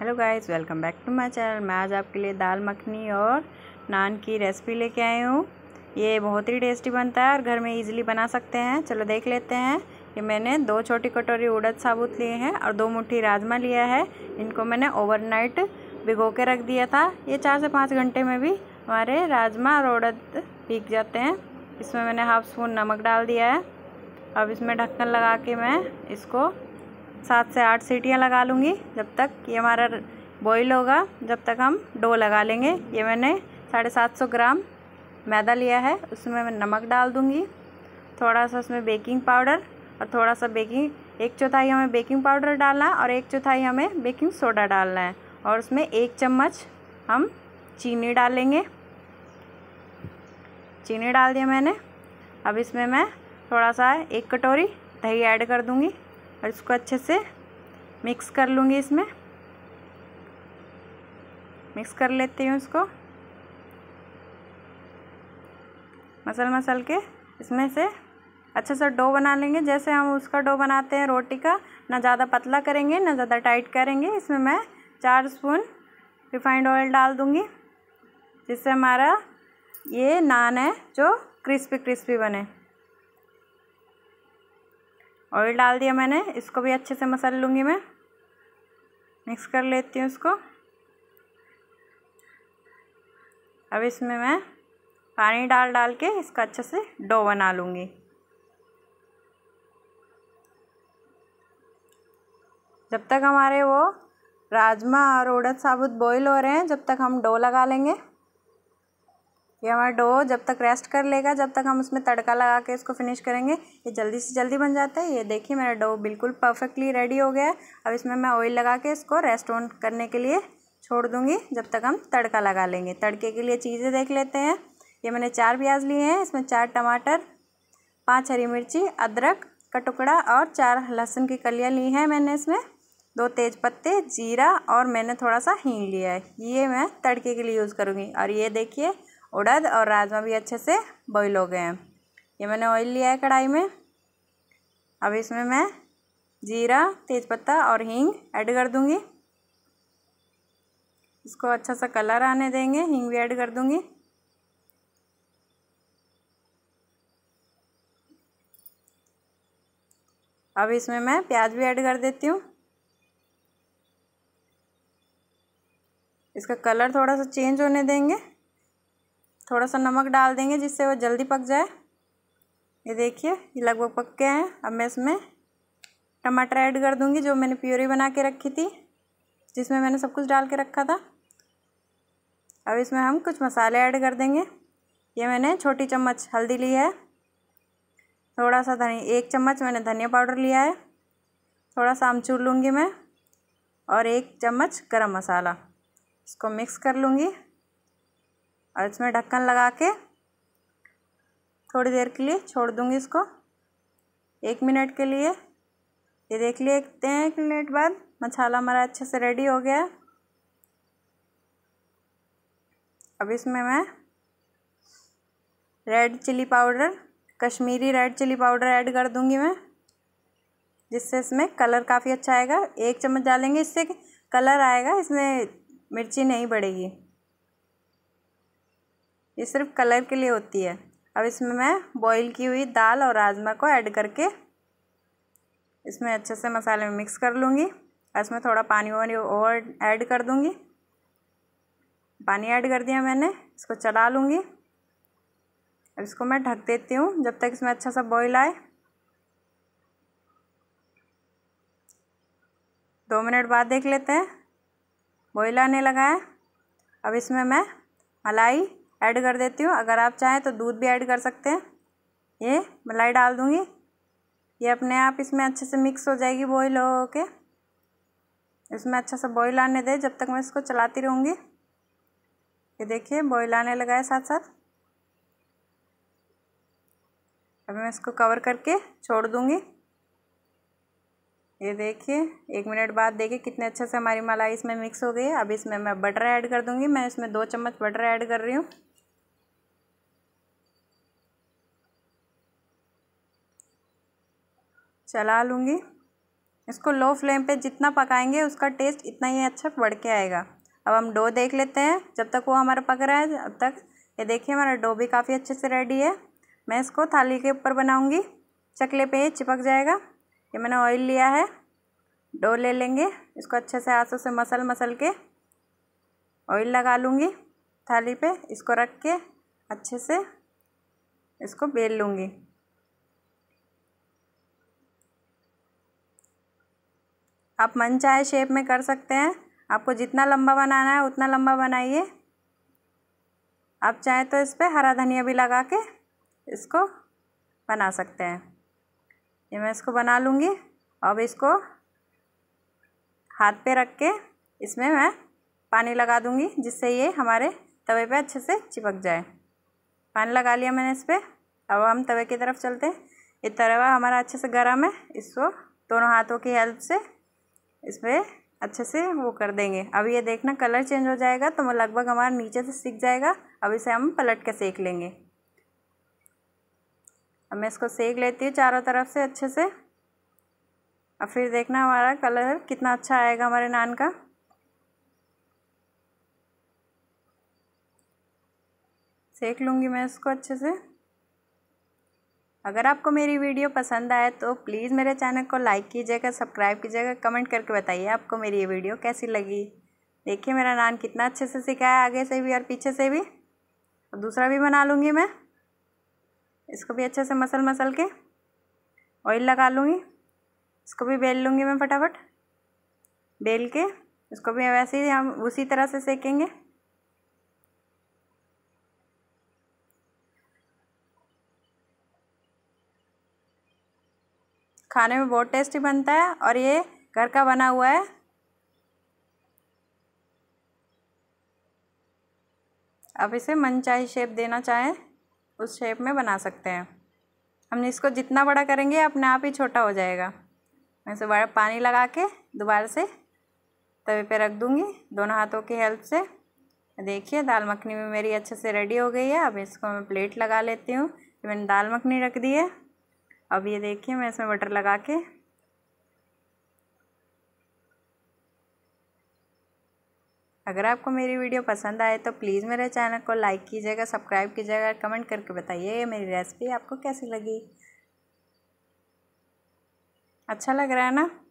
hello guys welcome back to my channel मैं आज आपके लिए दाल मखनी और नान की रेसिपी लेके आई हूँ ये बहुत ही टेस्टी बनता है और घर में इजीली बना सकते हैं चलो देख लेते हैं कि मैंने दो छोटी कटोरी उड़द साबुत लिए हैं और दो मुट्ठी राजमा लिया है इनको मैंने ओवरनाइट भिगो के रख दिया था ये चार से पाँच घंटे में भी हमारे राजमा और उड़द पीक जाते हैं इसमें मैंने हाफ स्पून नमक डाल दिया है अब इसमें ढक्कन लगा के मैं इसको सात से आठ सीटियाँ लगा लूँगी जब तक ये हमारा बॉईल होगा जब तक हम डो लगा लेंगे ये मैंने साढ़े सात सौ ग्राम मैदा लिया है उसमें मैं नमक डाल दूँगी थोड़ा सा उसमें बेकिंग पाउडर और थोड़ा सा बेकिंग एक चौथाई हमें बेकिंग पाउडर डालना है और एक चौथाई हमें बेकिंग सोडा डालना है और उसमें एक चम्मच हम चीनी डालेंगे चीनी डाल दिया मैंने अब इसमें मैं थोड़ा सा एक कटोरी दही ऐड कर दूँगी और इसको अच्छे से मिक्स कर लूँगी इसमें मिक्स कर लेती हूँ इसको मसल मसल के इसमें से अच्छे से डो बना लेंगे जैसे हम उसका डो बनाते हैं रोटी का ना ज़्यादा पतला करेंगे ना ज़्यादा टाइट करेंगे इसमें मैं चार स्पून रिफाइंड ऑयल डाल दूँगी जिससे हमारा ये नान है जो क्रिस्पी क्रिस्पी बने ऑयल डाल दिया मैंने इसको भी अच्छे से मसल लूँगी मैं मिक्स कर लेती हूँ इसको अब इसमें मैं पानी डाल डाल के इसका अच्छे से डो बना लूँगी जब तक हमारे वो राजमा और उड़द साबुत बॉईल हो रहे हैं जब तक हम डो लगा लेंगे ये हमारा डो जब तक रेस्ट कर लेगा जब तक हम उसमें तड़का लगा के इसको फिनिश करेंगे ये जल्दी से जल्दी बन जाता है ये देखिए मेरा डो बिल्कुल परफेक्टली रेडी हो गया है अब इसमें मैं ऑयल लगा के इसको रेस्ट ऑन करने के लिए छोड़ दूँगी जब तक हम तड़का लगा लेंगे तड़के के लिए चीज़ें देख लेते हैं ये मैंने चार प्याज लिए हैं इसमें चार टमाटर पाँच हरी मिर्ची अदरक का टुकड़ा और चार लहसुन की कलियाँ ली हैं मैंने इसमें दो तेज पत्ते जीरा और मैंने थोड़ा सा हींग लिया है ये मैं तड़के के लिए यूज़ करूँगी और ये देखिए उड़द और राजमा भी अच्छे से बॉईल हो गए हैं ये मैंने ऑयल लिया है कढ़ाई में अब इसमें मैं जीरा तेज़पत्ता और हींग ऐड कर दूँगी इसको अच्छा सा कलर आने देंगे हींग भी ऐड कर दूँगी अब इसमें मैं प्याज भी ऐड कर देती हूँ इसका कलर थोड़ा सा चेंज होने देंगे थोड़ा सा नमक डाल देंगे जिससे वो जल्दी पक जाए ये देखिए ये लगभग पक गए हैं अब मैं इसमें टमाटर ऐड कर दूँगी जो मैंने प्योरी बना के रखी थी जिसमें मैंने सब कुछ डाल के रखा था अब इसमें हम कुछ मसाले ऐड कर देंगे ये मैंने छोटी चम्मच हल्दी ली है थोड़ा सा धनी एक चम्मच मैंने धनिया पाउडर लिया है थोड़ा सा आमचूर लूँगी मैं और एक चम्मच गरम मसाला इसको मिक्स कर लूँगी और इसमें ढक्कन लगा के थोड़ी देर के लिए छोड़ दूँगी इसको एक मिनट के लिए ये देख लिए एक मिनट बाद मसाला हमारा अच्छे से रेडी हो गया अब इसमें मैं red chilli powder Kashmiri red chilli powder add कर दूंगी मैं जिससे इसमें कलर काफ़ी अच्छा आएगा एक चम्मच डालेंगे इससे कलर आएगा इसमें मिर्ची नहीं बढ़ेगी ये सिर्फ कलर के लिए होती है अब इसमें मैं बॉईल की हुई दाल और राजमा को ऐड करके इसमें अच्छे से मसाले में मिक्स कर लूँगी और इसमें थोड़ा पानी वानी और ऐड कर दूँगी पानी ऐड कर दिया मैंने इसको चला लूँगी अब इसको मैं ढक देती हूँ जब तक इसमें अच्छा सा बॉईल आए दो मिनट बाद देख लेते हैं बॉईल आने लगा है अब इसमें मैं मलाई ऐड कर देती हूँ अगर आप चाहें तो दूध भी ऐड कर सकते हैं ये मलाई डाल दूँगी ये अपने आप इसमें अच्छे से मिक्स हो जाएगी बॉयल हो के इसमें अच्छा सा बॉयल आने दे जब तक मैं इसको चलाती रहूँगी ये देखिए बॉयल आने लगा है साथ साथ अब मैं इसको कवर करके छोड़ दूँगी ये देखिए एक मिनट बाद देखिए कितने अच्छे से हमारी मलाई इसमें मिक्स हो गई है अब इसमें मैं बटर ऐड कर दूँगी मैं इसमें दो चम्मच बटर ऐड कर रही हूँ चला लूँगी इसको लो फ्लेम पे जितना पकाएंगे उसका टेस्ट इतना ही अच्छा बढ़ के आएगा अब हम डो देख लेते हैं जब तक वो हमारा पक रहा है अब तक ये देखिए हमारा डो भी काफ़ी अच्छे से रेडी है मैं इसको थाली के ऊपर बनाऊँगी चकले पे ही चिपक जाएगा ये मैंने ऑयल लिया है डो ले लेंगे इसको अच्छे से हाथों से मसल मसल के ऑयल लगा लूँगी थाली पे इसको रख के अच्छे से इसको बेल लूँगी आप मन चाहे शेप में कर सकते हैं आपको जितना लंबा बनाना है उतना लंबा बनाइए आप चाहे तो इस पर हरा धनिया भी लगा के इसको बना सकते हैं ये मैं इसको बना लूँगी अब इसको हाथ पे रख के इसमें मैं पानी लगा दूँगी जिससे ये हमारे तवे पे अच्छे से चिपक जाए पानी लगा लिया मैंने इस पर अब हम तवे की तरफ चलते हैं ये तवा हमारा अच्छे से गर्म है इसको दोनों हाथों की हेल्प से इस पर अच्छे से वो कर देंगे अब ये देखना कलर चेंज हो जाएगा तो लगभग हमारा नीचे से सीख जाएगा अब इसे हम पलट के सेक लेंगे अब मैं इसको सेक लेती हूँ चारों तरफ से अच्छे से अब फिर देखना हमारा कलर कितना अच्छा आएगा हमारे नान का सेक लूँगी मैं इसको अच्छे से अगर आपको मेरी वीडियो पसंद आए तो प्लीज़ मेरे चैनल को लाइक कीजिएगा सब्सक्राइब कीजिएगा कमेंट करके बताइए आपको मेरी ये वीडियो कैसी लगी देखिए मेरा नान कितना अच्छे से सिखाया आगे से भी और पीछे से भी और दूसरा भी बना लूँगी मैं इसको भी अच्छे से मसल मसल के ऑयल लगा लूँगी इसको भी बेल लूँगी मैं फटाफट बेल के इसको भी वैसे ही हम उसी तरह से सेकेंगे खाने में बहुत टेस्टी बनता है और ये घर का बना हुआ है अब इसे मनचाही शेप देना चाहें उस शेप में बना सकते हैं हम इसको जितना बड़ा करेंगे अपने आप ही छोटा हो जाएगा मैं इसे बड़ा पानी लगा के दोबारा से तवे पे रख दूँगी दोनों हाथों की हेल्प से देखिए दाल मखनी भी मेरी अच्छे से रेडी हो गई है अब इसको मैं प्लेट लगा लेती हूँ मैंने दाल मखनी रख दी है अब ये देखिए मैं इसमें बटर लगा के अगर आपको मेरी वीडियो पसंद आए तो प्लीज़ मेरे चैनल को लाइक कीजिएगा सब्सक्राइब कीजिएगा कमेंट करके बताइए मेरी रेसिपी आपको कैसी लगी अच्छा लग रहा है ना